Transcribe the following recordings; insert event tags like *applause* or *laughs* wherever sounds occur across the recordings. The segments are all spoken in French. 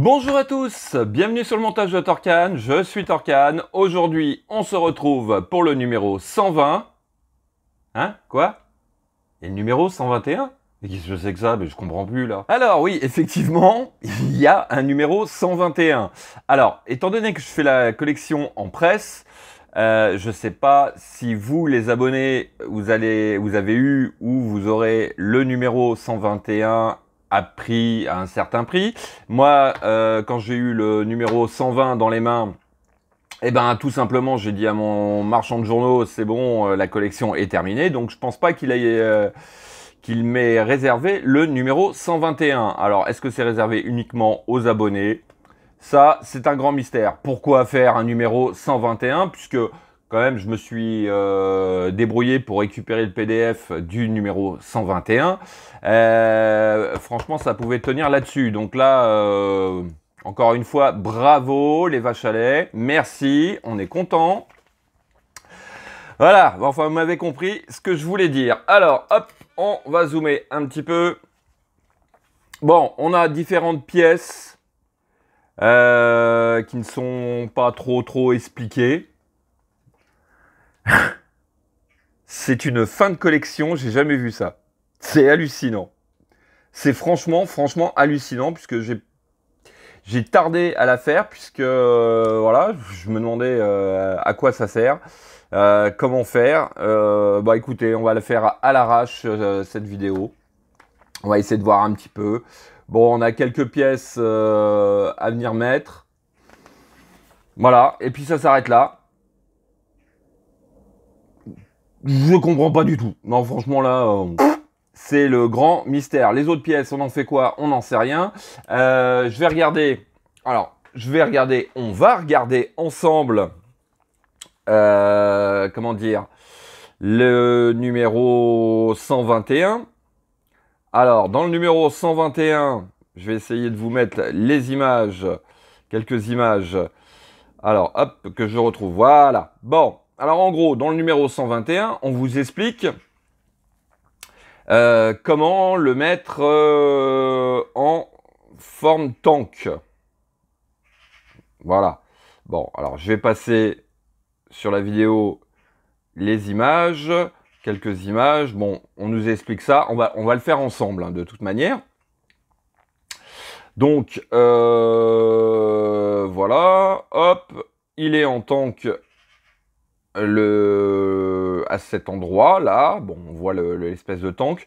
Bonjour à tous, bienvenue sur le montage de Torcan, je suis Torcan. Aujourd'hui, on se retrouve pour le numéro 120. Hein Quoi Et le numéro 121 mais qu'est-ce que c'est que ça Mais je comprends plus là. Alors oui, effectivement, *laughs* il y a un numéro 121. Alors, étant donné que je fais la collection en presse, euh, je ne sais pas si vous, les abonnés, vous, allez, vous avez eu ou vous aurez le numéro 121 a pris un certain prix. Moi, euh, quand j'ai eu le numéro 120 dans les mains, eh ben tout simplement, j'ai dit à mon marchand de journaux, c'est bon, euh, la collection est terminée. Donc je pense pas qu'il ait euh, qu'il m'ait réservé le numéro 121. Alors, est-ce que c'est réservé uniquement aux abonnés Ça, c'est un grand mystère. Pourquoi faire un numéro 121 puisque quand même, je me suis euh, débrouillé pour récupérer le PDF du numéro 121. Euh, franchement, ça pouvait tenir là-dessus. Donc là, euh, encore une fois, bravo les vaches à lait. Merci, on est content. Voilà, enfin, vous m'avez compris ce que je voulais dire. Alors, hop, on va zoomer un petit peu. Bon, on a différentes pièces qui ne sont pas trop trop expliquées. *laughs* c'est une fin de collection, j'ai jamais vu ça. C'est hallucinant. C'est franchement, franchement hallucinant puisque j'ai j'ai tardé à la faire puisque euh, voilà, je me demandais euh, à quoi ça sert, euh, comment faire. bah écoutez, on va le faire à l'arrache cette vidéo. On va essayer de voir un petit peu. Bon, on a quelques pièces à venir mettre. Voilà, et puis ça s'arrête là. Je comprends pas du tout. Non, franchement, là, euh, c'est le grand mystère. Les autres pièces, on en fait quoi On n'en sait rien. Euh, je vais regarder. Alors, je vais regarder. On va regarder ensemble. Euh, comment dire Le numéro 121. Alors, dans le numéro 121, je vais essayer de vous mettre les images. Quelques images. Alors, hop, que je retrouve. Voilà. Bon. Alors en gros, dans le numéro 121, on vous explique euh, comment le mettre euh, en forme tank. Voilà. Bon, alors je vais passer sur la vidéo les images, quelques images. Bon, on nous explique ça. On va, on va le faire ensemble, hein, de toute manière. Donc, euh, voilà. Hop, il est en tank le, à cet endroit là, bon, on voit l'espèce de tank.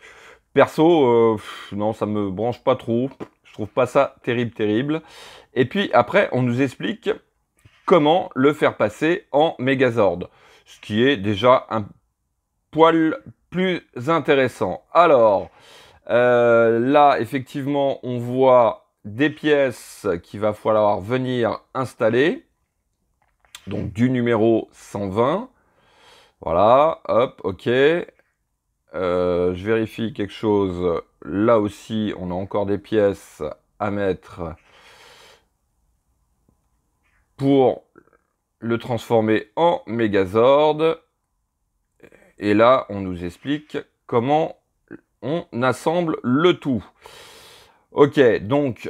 Perso, euh, non, ça me branche pas trop. Je trouve pas ça terrible, terrible. Et puis après, on nous explique comment le faire passer en Megazord, ce qui est déjà un poil plus intéressant. Alors, euh, là, effectivement, on voit des pièces qu'il va falloir venir installer. Donc du numéro 120. Voilà, hop, ok. Euh, je vérifie quelque chose. Là aussi, on a encore des pièces à mettre pour le transformer en Megazord. Et là, on nous explique comment on assemble le tout. Ok, donc,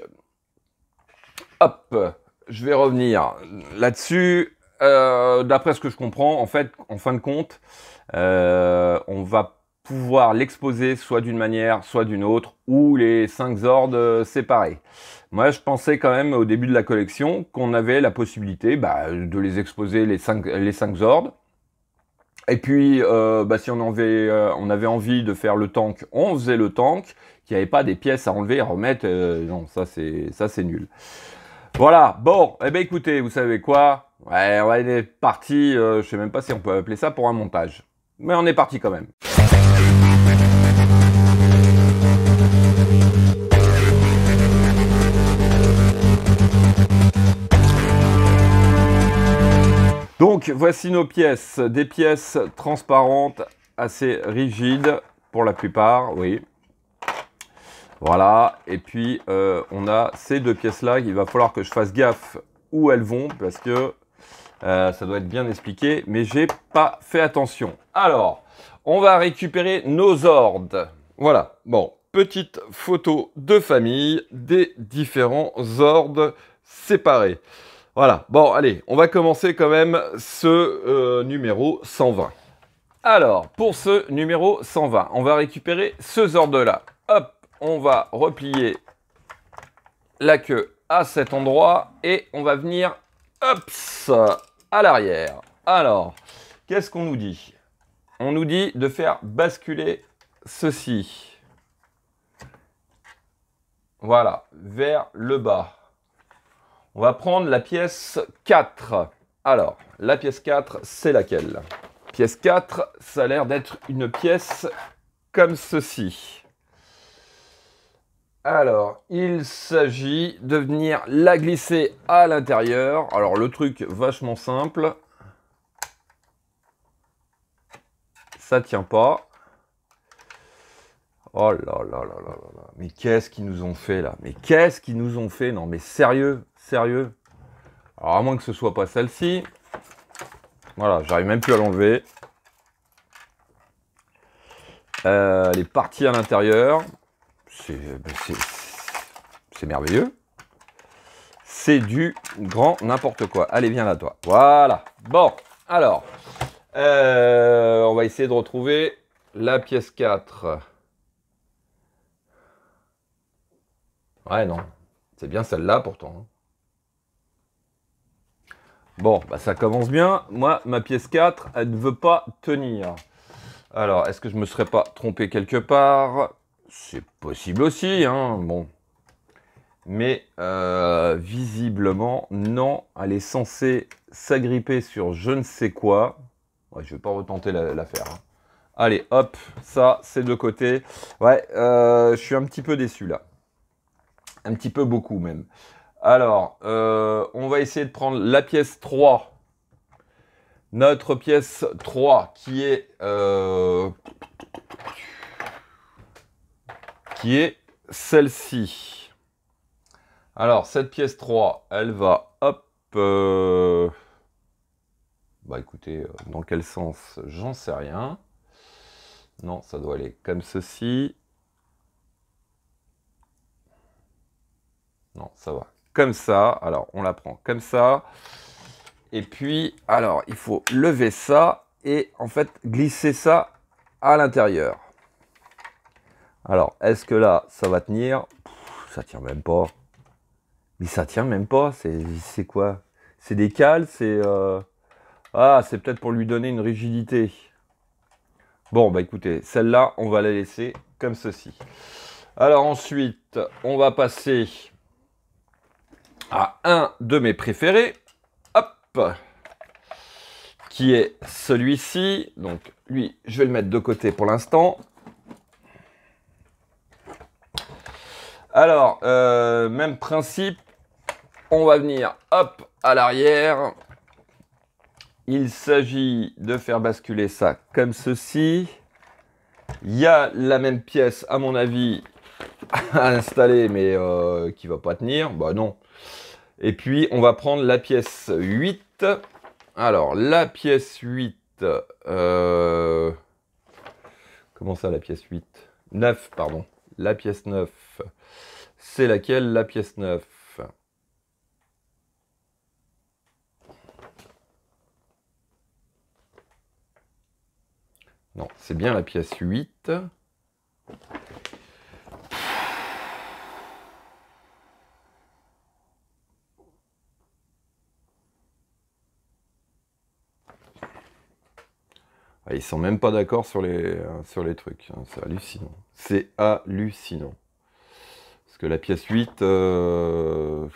hop, je vais revenir là-dessus. Euh, d'après ce que je comprends, en fait, en fin de compte, euh, on va pouvoir l'exposer soit d'une manière, soit d'une autre, ou les cinq ordres euh, séparés. Moi, je pensais quand même au début de la collection qu'on avait la possibilité bah, de les exposer les cinq, les cinq ordres. Et puis, euh, bah, si on avait, on avait envie de faire le tank, on faisait le tank, qu'il n'y avait pas des pièces à enlever et à remettre. non, ça c'est nul. Voilà, bon, eh bien écoutez, vous savez quoi Ouais, on est parti, euh, je sais même pas si on peut appeler ça pour un montage. Mais on est parti quand même. Donc voici nos pièces, des pièces transparentes, assez rigides pour la plupart, oui. Voilà, et puis euh, on a ces deux pièces là, il va falloir que je fasse gaffe où elles vont parce que euh, ça doit être bien expliqué, mais j'ai pas fait attention. Alors, on va récupérer nos ordres. Voilà. Bon, petite photo de famille des différents ordres séparés. Voilà. Bon, allez, on va commencer quand même ce euh, numéro 120. Alors, pour ce numéro 120, on va récupérer ce ordre-là. Hop, on va replier la queue à cet endroit et on va venir, hop, à l'arrière. Alors, qu'est-ce qu'on nous dit On nous dit de faire basculer ceci. Voilà, vers le bas. On va prendre la pièce 4. Alors, la pièce 4, c'est laquelle Pièce 4, ça a l'air d'être une pièce comme ceci. Alors, il s'agit de venir la glisser à l'intérieur. Alors, le truc vachement simple. Ça tient pas. Oh là là là là là là. Mais qu'est-ce qu'ils nous ont fait là Mais qu'est-ce qu'ils nous ont fait Non, mais sérieux, sérieux. Alors, à moins que ce soit pas celle-ci. Voilà, j'arrive même plus à l'enlever. Euh, elle est partie à l'intérieur. Euh, ben, c'est merveilleux. C'est du grand n'importe quoi. Allez, viens là, toi. Voilà. Bon, alors, euh, on va essayer de retrouver la pièce 4. Ouais, non. C'est bien celle-là, pourtant. Hein. Bon, bah, ça commence bien. Moi, ma pièce 4, elle ne veut pas tenir. Alors, est-ce que je me serais pas trompé quelque part c'est possible aussi, hein, bon. Mais euh, visiblement, non, elle est censée s'agripper sur je ne sais quoi. Ouais, je vais pas retenter l'affaire. Hein. Allez, hop, ça, c'est de côté. Ouais, euh, je suis un petit peu déçu là. Un petit peu beaucoup même. Alors, euh, on va essayer de prendre la pièce 3. Notre pièce 3 qui est est celle-ci. Alors, cette pièce 3, elle va, hop, euh, bah écoutez, euh, dans quel sens, j'en sais rien. Non, ça doit aller comme ceci. Non, ça va comme ça. Alors, on la prend comme ça. Et puis, alors, il faut lever ça et en fait glisser ça à l'intérieur. Alors, est-ce que là, ça va tenir Ça tient même pas. Mais ça tient même pas. C'est quoi C'est des cales C'est. Euh, ah, c'est peut-être pour lui donner une rigidité. Bon, bah écoutez, celle-là, on va la laisser comme ceci. Alors ensuite, on va passer à un de mes préférés. Hop Qui est celui-ci. Donc lui, je vais le mettre de côté pour l'instant. Alors, euh, même principe. On va venir, hop, à l'arrière. Il s'agit de faire basculer ça comme ceci. Il y a la même pièce, à mon avis, *laughs* à installer, mais qui euh, qui va pas tenir. Bah non. Et puis, on va prendre la pièce 8. Alors, la pièce 8... Euh, comment ça, la pièce 8 9, pardon. La pièce 9. C'est laquelle la pièce 9 Non, c'est bien la pièce 8. Ah, ils sont même pas d'accord sur les, euh, sur les trucs. Hein, c'est hallucinant. C'est hallucinant la pièce 8... Euh,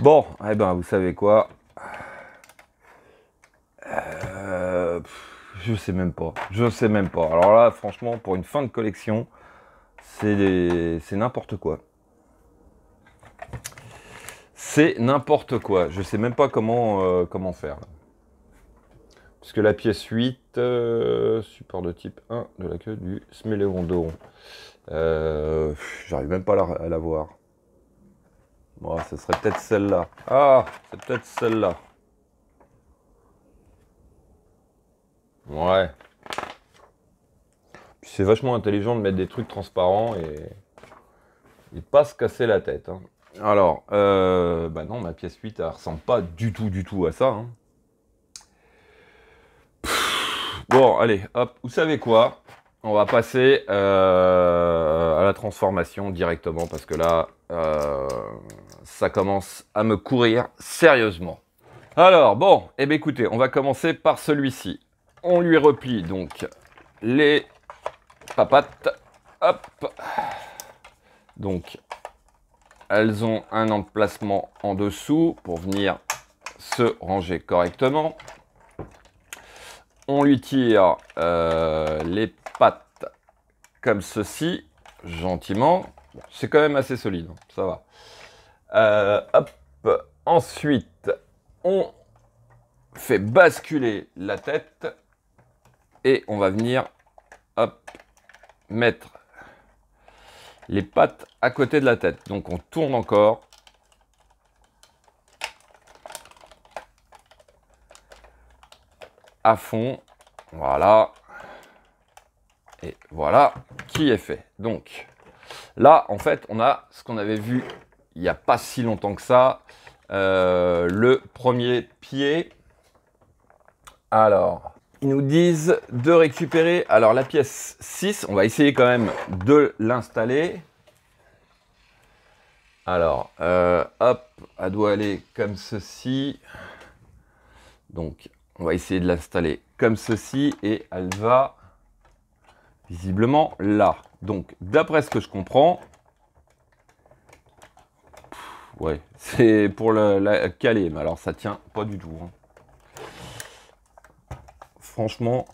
bon, eh ben, vous savez quoi euh, Je sais même pas. Je sais même pas. Alors là, franchement, pour une fin de collection, c'est des... n'importe quoi. C'est n'importe quoi. Je sais même pas comment, euh, comment faire. Parce que la pièce 8, euh, support de type 1 de la queue du Sméléondon. Euh, J'arrive même pas à la voir. Bon, ce serait peut-être celle-là. Ah, c'est peut-être celle-là. Ouais. c'est vachement intelligent de mettre des trucs transparents et, pas se casser la tête. Hein. Alors, euh, bah non, ma pièce 8, elle ressemble pas du tout, du tout à ça. Hein. Bon, allez, hop, vous savez quoi On va passer euh, à la transformation directement parce que là, euh, ça commence à me courir sérieusement. Alors, bon, et eh bien écoutez, on va commencer par celui-ci. On lui replie donc les papates. Hop Donc, elles ont un emplacement en dessous pour venir se ranger correctement. On lui tire euh, les pattes comme ceci, gentiment. C'est quand même assez solide, hein, ça va. Euh, hop, ensuite, on fait basculer la tête et on va venir mettre les pattes à côté de la tête. Donc on tourne encore à fond. Voilà. Et voilà qui est fait. Donc, là, en fait, on a ce qu'on avait vu il n'y a pas si longtemps que ça. Euh, le premier pied. Alors, ils nous disent de récupérer. Alors, la pièce 6, on va essayer quand même de l'installer. Alors, euh, hop, elle doit aller comme ceci. Donc, on va essayer de l'installer comme ceci et elle va visiblement là. Donc, d'après ce que je comprends, ouais, *laughs* c'est pour la caler, mais alors ça tient pas du tout. Hein. Franchement,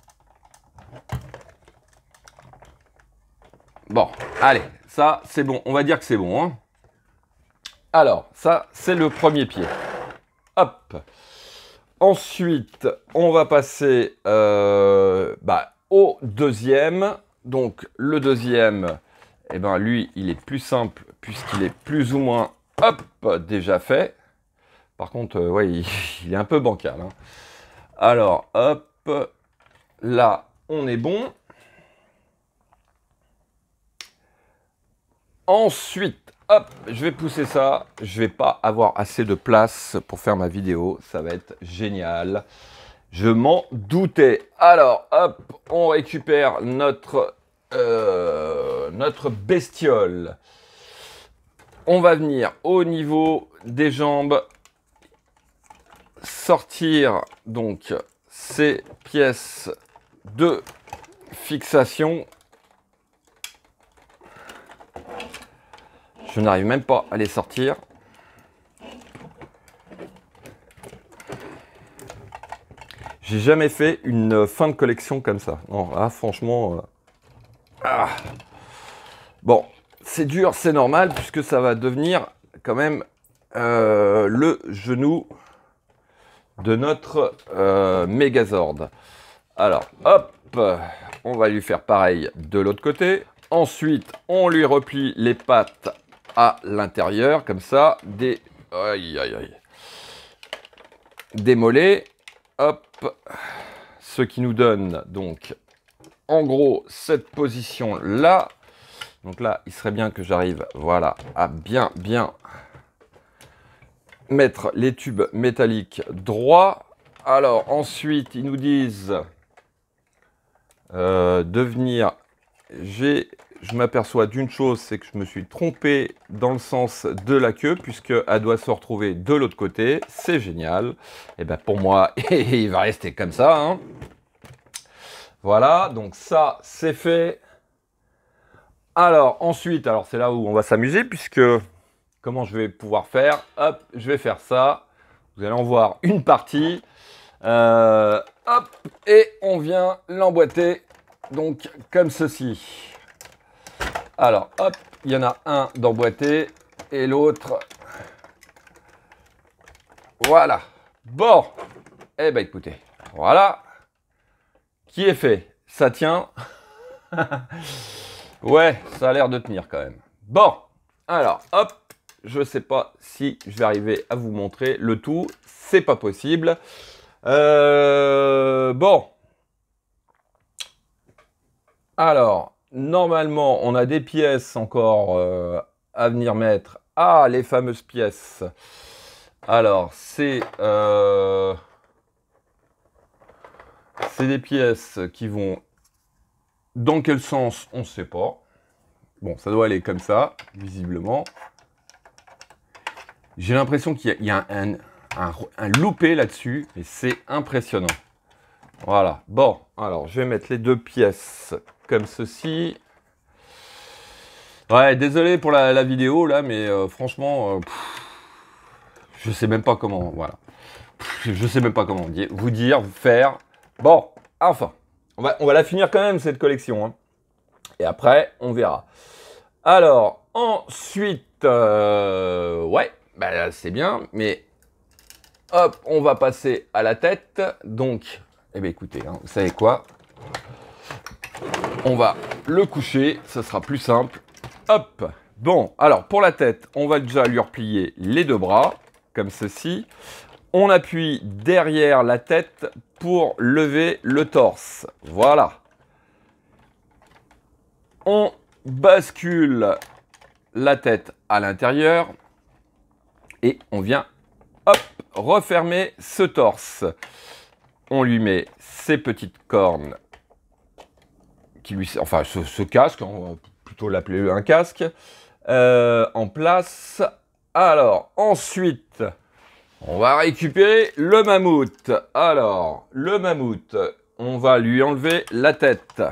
bon, allez, ça c'est bon, on va dire que c'est bon. Hein. Alors, ça c'est le premier pied. Hop Ensuite, on va passer euh, bah, au deuxième. Donc le deuxième, et eh ben, lui, il est plus simple puisqu'il est plus ou moins hop, déjà fait. Par contre, euh, oui, *laughs* il, est un peu bancal. Hein. Alors, hop, là, on est bon. Ensuite, Hop, je vais pousser ça. Je vais pas avoir assez de place pour faire ma vidéo. Ça va être génial. Je m'en doutais. Alors, hop, on récupère notre, euh, notre bestiole. On va venir au niveau des jambes. Sortir donc ces pièces de fixation Je n'arrive même pas à les sortir. J'ai jamais fait une euh, fin de collection comme ça. Non, là, franchement... Euh, ah. Bon, c'est dur, c'est normal, puisque ça va devenir quand même euh, le genou de notre méga Megazord. Alors, hop, on va lui faire pareil de l'autre côté. Ensuite, on lui replie les pattes à l'intérieur, comme ça, des... Aïe, aïe, mollets. Hop. Ce qui nous donne, donc, en gros, cette position-là. Donc là, il serait bien que j'arrive, voilà, à bien, bien mettre les tubes métalliques droits. Alors, ensuite, ils nous disent... Euh, de venir, j'ai je m'aperçois d'une chose, c'est que je me suis trompé dans le sens de la queue, puisqu'elle doit se retrouver de l'autre côté. C'est génial. Et eh ben pour moi, *laughs* il va rester comme ça. Hein. Voilà, donc ça, c'est fait. Alors, ensuite, alors c'est là où on va s'amuser, puisque comment je vais pouvoir faire Hop, je vais faire ça. Vous allez en voir une partie. Euh, hop, et on vient l'emboîter, donc comme ceci. Alors, hop, il y en a un d'emboîté et l'autre. Voilà. Bon. Eh ben écoutez, voilà. Qui est fait Ça tient. *laughs* ouais, ça a l'air de tenir quand même. Bon. Alors, hop. Je ne sais pas si je vais arriver à vous montrer le tout. C'est pas possible. Euh, bon. Alors, normalement, on a des pièces encore euh, à venir mettre. Ah, les fameuses pièces. Alors, c'est... Euh, c'est des pièces qui vont... Dans quel sens, on ne sait pas. Bon, ça doit aller comme ça, visiblement. J'ai l'impression qu'il y a, un, un loupé là-dessus, et c'est impressionnant. Voilà. Bon, alors je vais mettre les deux pièces comme ceci. Ouais, désolé pour la, vidéo là, mais euh, franchement, euh, je sais même pas comment. Voilà. je sais même pas comment dire, vous dire, faire. Bon, enfin, on va, la finir quand même cette collection. Hein. Et après, on verra. Alors, ensuite, euh, ouais, bah, c'est bien, mais hop, on va passer à la tête. Donc, eh bien écoutez, hein, vous savez quoi On va le coucher, ce sera plus simple. Hop Bon, alors pour la tête, on va déjà lui replier les deux bras, comme ceci. On appuie derrière la tête pour lever le torse. Voilà. On bascule la tête à l'intérieur et on vient hop, refermer ce torse on lui met ses petites cornes, qui lui, enfin ce, casque, on va plutôt l'appeler un casque, euh, en place. Alors, ensuite, on va récupérer le mammouth. Alors, le mammouth, on va lui enlever la tête.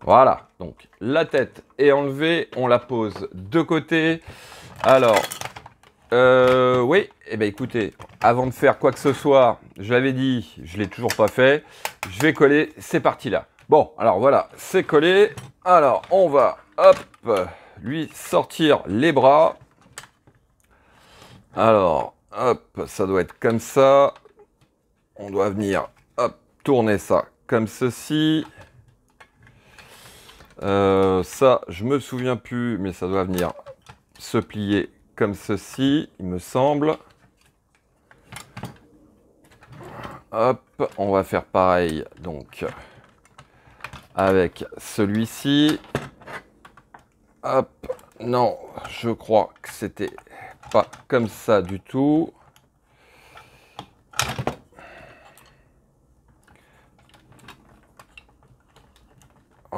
Voilà. Donc la tête est enlevée, on la pose de côté. Alors, euh, oui, eh bien écoutez, avant de faire quoi que ce soit, je l'avais dit, je ne l'ai toujours pas fait, je vais coller ces parties-là. Bon, alors voilà, c'est collé. Alors, on va, hop, lui sortir les bras. Alors, hop, ça doit être comme ça. On doit venir, hop, tourner ça comme ceci. Euh, ça, je me souviens plus, mais ça doit venir se plier comme ceci, il me semble. Hop, on va faire pareil donc avec celui-ci. Hop, non, je crois que c'était pas comme ça du tout.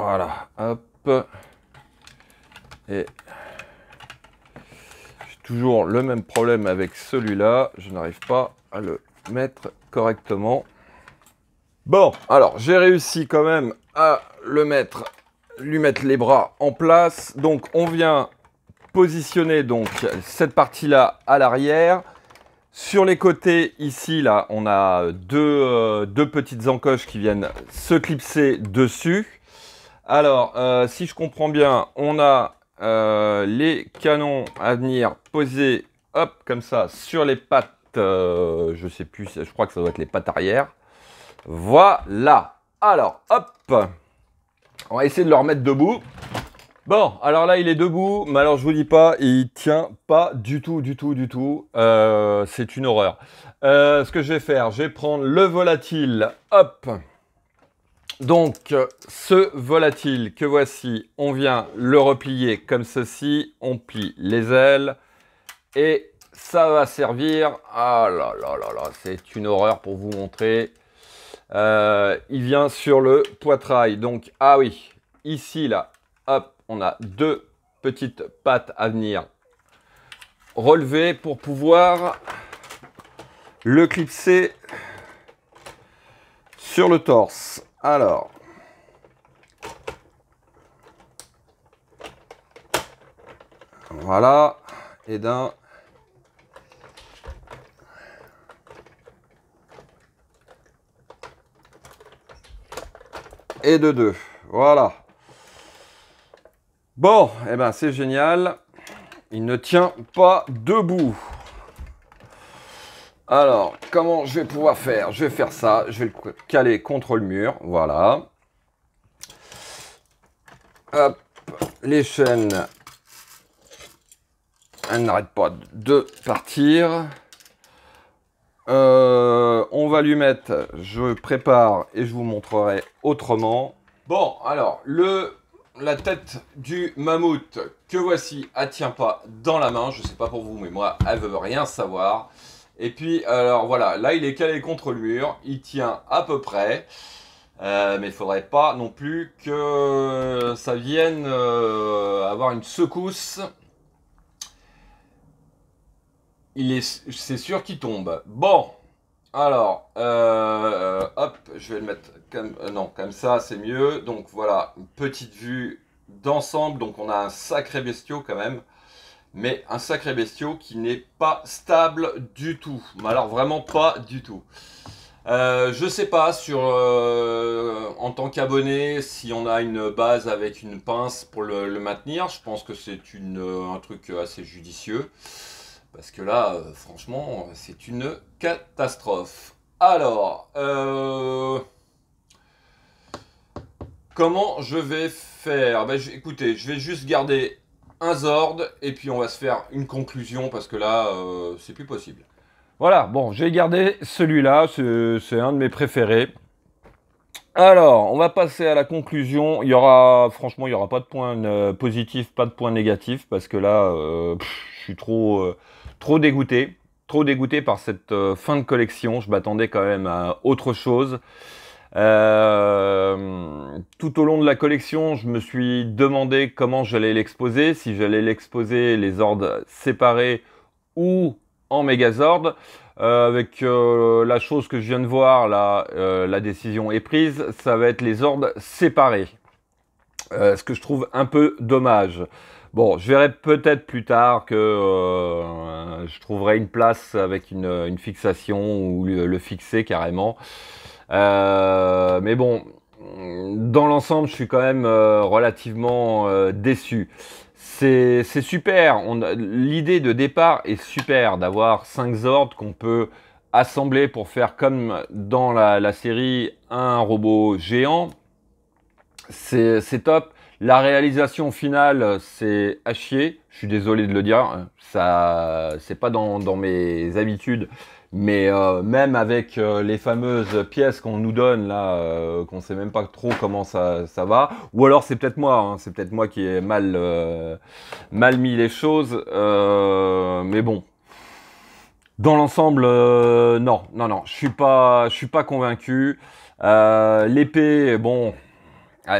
Voilà, hop. Et j'ai toujours le même problème avec celui-là. Je n'arrive pas à le mettre correctement. Bon, alors j'ai réussi quand même à le mettre, lui mettre les bras en place. Donc on vient positionner donc cette partie-là à l'arrière. Sur les côtés, ici, là, on a deux, euh, deux petites encoches qui viennent se clipser dessus. Alors, euh, si je comprends bien, on a euh, les canons à venir poser, hop, comme ça, sur les pattes. je euh, je sais plus, je crois que ça doit être les pattes arrière. Voilà. Alors, hop. On va essayer de le remettre debout. Bon, alors là, il est debout, mais alors je vous dis pas, il tient pas du tout, du tout, du tout. c'est une horreur. ce que je vais faire, je vais prendre le volatile, hop, donc, euh, ce volatile que voici, on vient le replier comme ceci, on plie les ailes et ça va servir, ah là là là là, c'est une horreur pour vous montrer, euh, il vient sur le poitrail, donc ah oui, ici là, hop, on a deux petites pattes à venir relever pour pouvoir le clipser sur le torse. Alors. Voilà. Et eh d'un. Ben. Et de deux. Voilà. Bon, et eh ben c'est génial. Il ne tient pas debout. Alors, comment je vais pouvoir faire Je vais faire ça. Je vais le caler contre le mur. Voilà. Hop. Les chaînes. Elles n'arrêtent pas de partir. Euh, on va lui mettre, je prépare et je vous montrerai autrement. Bon, alors, la tête du mammouth que voici, elle tient pas dans la main. Je ne sais pas pour vous, mais moi, elle veut rien savoir. Et puis, alors voilà, là il est calé contre le mur, il tient à peu près. Euh, mais il faudrait pas non plus que ça vienne euh, avoir une secousse. Il est, c'est sûr qu'il tombe. Bon, alors, euh, hop, je vais le mettre comme, non, comme ça, c'est mieux. Donc voilà, une petite vue d'ensemble. Donc on a un sacré bestiau quand même mais un sacré bestiau qui n'est pas stable du tout. Alors vraiment pas du tout. Je euh, je sais pas sur euh, en tant qu'abonné si on a une base avec une pince pour le, maintenir. Je pense que c'est euh, un truc assez judicieux parce que là franchement c'est une catastrophe. Alors comment je vais faire ben, Écoutez, je vais juste garder un et puis on va se faire une conclusion parce que là, euh, c'est plus possible. Voilà, bon, j'ai gardé celui-là, c'est un de mes préférés. Alors, on va passer à la conclusion. Il y aura, franchement, il n'y aura pas de point euh, positif, pas de point négatif, parce que là, euh, je suis trop, trop dégoûté. Trop dégoûté par cette fin de collection. Je m'attendais quand même à autre chose. Euh, tout au long de la collection, je me suis demandé comment j'allais l'exposer, si j'allais l'exposer les ordres séparés ou en Megazord. Euh, avec euh, la chose que je viens de voir, là, la décision est prise, ça va être les ordres séparés. ce que je trouve un peu dommage. Bon, je verrai peut-être plus tard que je trouverai une place avec une, fixation ou le fixer carrément. Euh, mais bon, dans l'ensemble, je suis quand même euh, relativement euh, déçu. C'est super. L'idée de départ est super d'avoir 5 ordres qu'on peut assembler pour faire comme dans la, série un robot géant. C'est top. La réalisation finale, c'est à chier. Je suis désolé de le dire. Ça, c'est pas dans, mes habitudes mais euh, même avec euh, les fameuses pièces qu'on nous donne là, euh, qu'on sait même pas trop comment ça, ça va, ou alors c'est peut-être moi, hein. c'est peut-être moi qui ai mal, mal mis les choses, mais bon. Dans l'ensemble, non, non, non, je suis pas, je suis pas convaincu. L'épée, bon,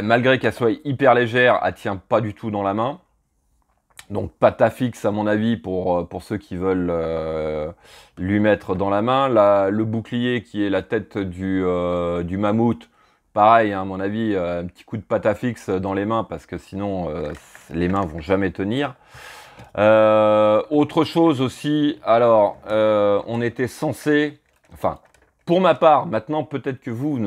malgré qu'elle soit hyper légère, elle tient pas du tout dans la main. Donc patafix, à fixe à mon avis pour, euh, pour ceux qui veulent euh, lui mettre dans la main. le bouclier qui est la tête du, euh, du mammouth, pareil hein, à mon avis, un petit coup de pâte fixe dans les mains parce que sinon les mains vont jamais tenir. autre chose aussi, alors on était censé, enfin pour ma part, maintenant, peut-être que vous, vous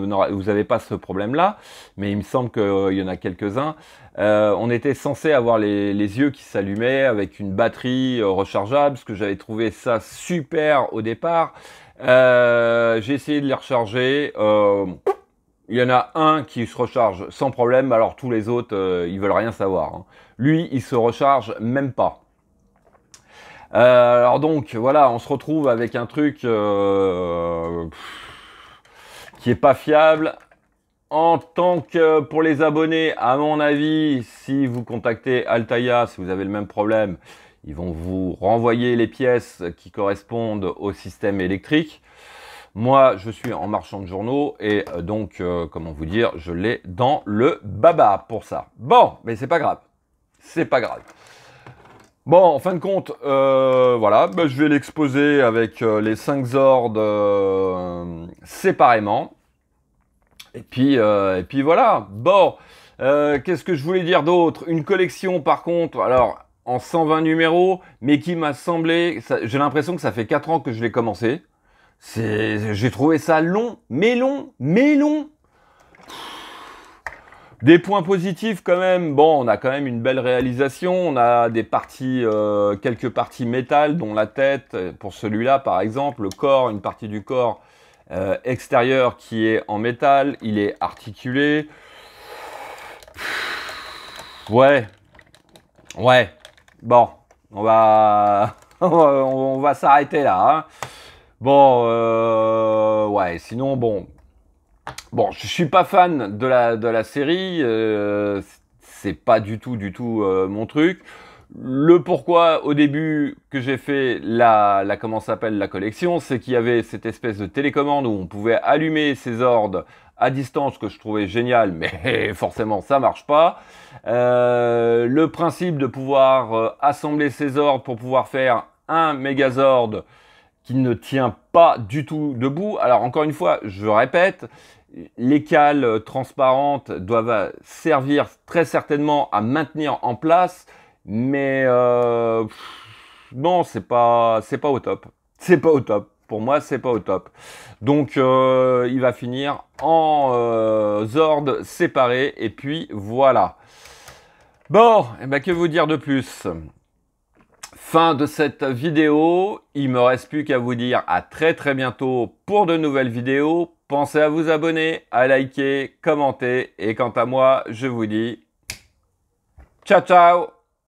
n'avez pas ce problème-là, mais il me semble qu'il euh, y en a quelques-uns. Euh, on était censé avoir les, yeux qui s'allumaient avec une batterie euh, rechargeable, parce que j'avais trouvé ça super au départ. J'ai essayé de les recharger. il y en a un qui se recharge sans problème, alors tous les autres, ils veulent rien savoir. Hein. Lui, il se recharge même pas. Euh, alors donc, voilà, on se retrouve avec un truc euh, qui est pas fiable. En tant que pour les abonnés, à mon avis, si vous contactez Altaïa, si vous avez le même problème, ils vont vous renvoyer les pièces qui correspondent au système électrique. Moi, je suis en marchand de journaux et euh, donc, comment vous dire, je l'ai dans le baba pour ça. Bon, mais c'est pas grave. C'est pas grave. Bon, en fin de compte, euh, voilà, bah, je vais l'exposer avec euh, les cinq ordres euh, séparément. Et puis, et puis voilà. Bon, qu'est-ce que je voulais dire d'autre Une collection, par contre, alors en 120 numéros, mais qui m'a semblé, j'ai l'impression que ça fait 4 ans que je l'ai commencé. J'ai trouvé ça long, mais long, mais long, des points positifs quand même. Bon, on a quand même une belle réalisation. On a des parties, euh, quelques parties métal, dont la tête, euh, pour celui-là par exemple, le corps, une partie du corps euh, extérieur qui est en métal. Il est articulé. Ouais. Ouais. Bon, on va, *laughs* on va s'arrêter là. Hein. Bon, ouais. Sinon, bon, Bon, je suis pas fan de la, de la série, euh, c'est pas du tout, du tout euh, mon truc. Le pourquoi au début que j'ai fait la, la comment s'appelle la collection, c'est qu'il y avait cette espèce de télécommande où on pouvait allumer ses ordres à distance que je trouvais génial, mais *laughs* forcément ça marche pas. Euh, le principe de pouvoir assembler ses ordres pour pouvoir faire un Megazord qui ne tient pas du tout debout. Alors encore une fois, je répète, les cales transparentes doivent servir très certainement à maintenir en place, mais euh, non, c'est pas c'est pas au top. C'est pas au top. Pour moi, c'est pas au top. Donc, euh, il va finir en euh, Zord séparé. Et puis, voilà. Bon, et eh ben, que vous dire de plus Fin de cette vidéo. Il me reste plus qu'à vous dire à très très bientôt pour de nouvelles vidéos. Pensez à vous abonner, à liker, commenter. Et quant à moi, je vous dis ciao ciao